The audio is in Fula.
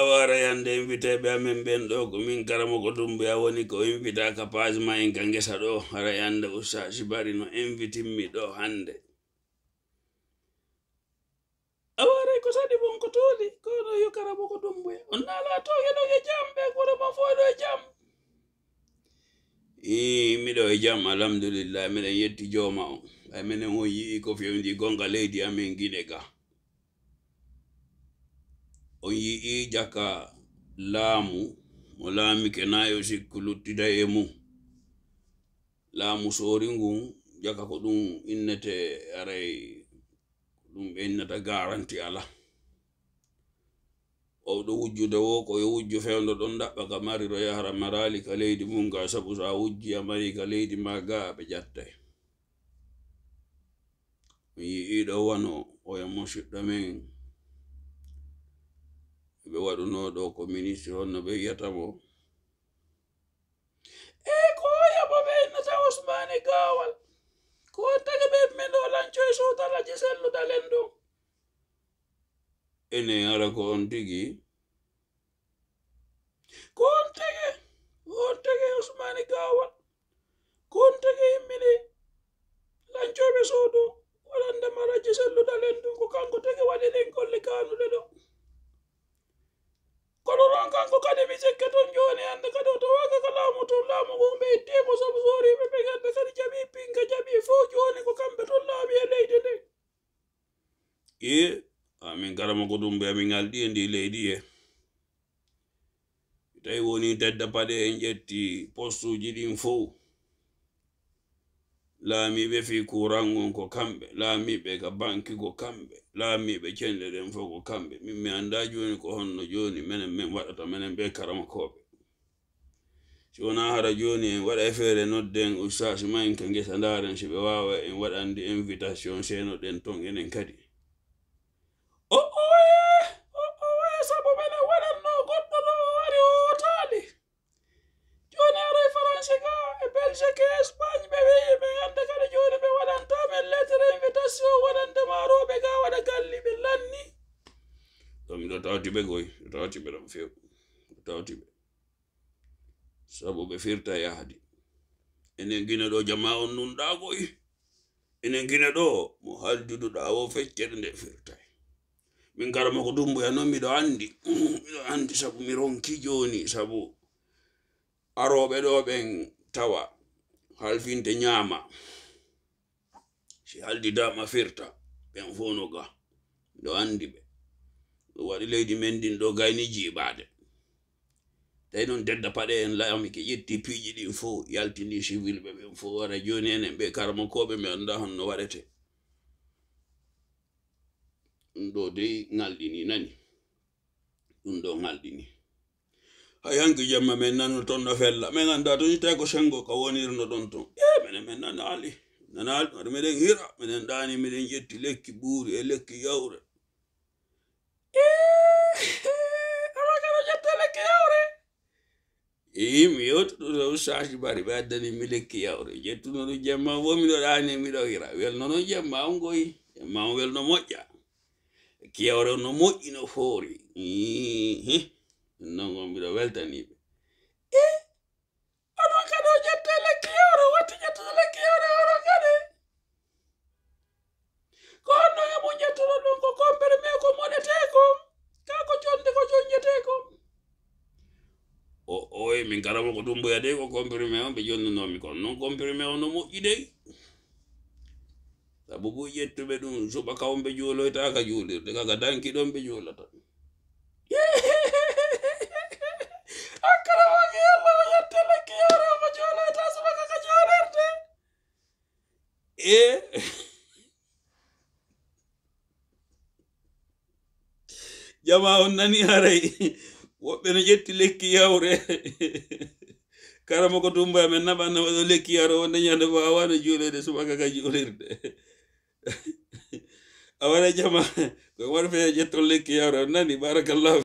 awara yande inviteɓe amen ɓen ɗo komin karamogo dumbe be woni ko invita kapage ma en ka gesa ɗo ara yande usha bari no invitinmi ɗo hande awara ko sadi bon ko tooli no yo karamogo be on nala to yo e jam ɓe goroma fo ɗo e jam i miɗo e jam alhamdulillah miɗen yetti joma on ay minen on yii ko fewndi gonga leydi amen gine ga o yi'i jaka laamu mo laamike nayo sikku luttida e mum laamu soori ngun jaka ko ɗum innete aray ko ɗum ɓe innata garanti ala owɗo wujjude wo koyo wujju fewdo ɗon ɗaɓɓa ka mariro yahara marali ka leydi mum ga sabu so a wujji a mari ka leydi ma ga ɓe jattay mi yi'iɗo wano oya mo shiɗɗo men waɗunoɗo ko ministre honno ɓe wiyata mo ey ko yaɓo ɓe innata usmani gawal ko tagi ɓe mino lanco e sotalaji selludalen ɗum ene ara ko on tigi ko on tege on tege usmani gawal ko on tege immini lancoɓe soodu walandamaraji selludalen ɗum ko kanko tege waɗiɗen golli kanuɗe ɗo kanko kadi mi sikka ton joni hande kadi to waga ka laamu ton laamu gon ɓeyttemo saabu soriɓeɓe hande kadi jaɓi pinka jaɓi fo joni ko kamɓe ton laami e leydi nde e amin garama ko ɗum ɓe amin alɗi e ndi leydi e tawi woni dedda paɗe en ƴetti postuji ɗin fof laamiɓe fi kurangon ko kamɓe laamiɓe ka banki ko kamɓe laamiɓe cende ɗen fo ko kamɓe min mi annda joni ko honno joni menen min waɗata menen ɓe karama koɓe siwona hara joni en waɗa feere nodden ustage maen ka gesa ndaren si ɓe wawa en waɗandi invitation seno ɗen ton enen kadi racibe koy racibe ɗon few tawtiɓe sabu ɓe firta yahdi enen gina ɗo jama on nunɗa koy enen gina ɗo mo halduduɗa o feccere nde firta min karama ko dumboya noon miɗo andi miɗo andi sabu mi ronki joni sabu aroɓe ɗo ɓen tawa halfinte nyama si haldidama firta ɓen fonoga miɗo andi ɓe ɗo waɗi leydi men ndin ɗo gayni jiiɓaade tawi noon dedda paɗe en layami ke ƴetti piiji ɗin fo yaltini civil ɓe ɓen fo wara joni enen ɓe karmakoɓe mi annda honno waɗete ɗum ɗo dey ŋalɗini nani ɗum ɗo ŋalɗini hay hanki jamma min nanu toon no fella min annda to tawi ko sengo ka wonirno ɗon ton e minen min nanaali nanaali waɗa miɗen hira miɗen ɗani miɗen ƴetti lekki buuri e lekki yawre y otro otro sashi bari de addani mile kiyawre je no jemma lo miɗo no lo hira no, no lo lo no no no moƴƴi no me mi on koye min garamo ko ɗum boya de ko comprimé o ɓe jonnunomi kon non comprimé o no moƴƴi dey sabu bo ƴettuɓe ɗum suɓa kawon ɓe juuloytaka juulirɗe kaga danki ɗon ɓe juulata akkaramaki allah o e jama on nani haray woɓɓe no ƴetti lekki yawre karama ko tumba e men naɓanna waɗo lekki yaro wonde ñande fo a waano juulede subaka ka juulirde a waɗa jama ko waɗ fe ƴettol e lekki yaro nani barakallahu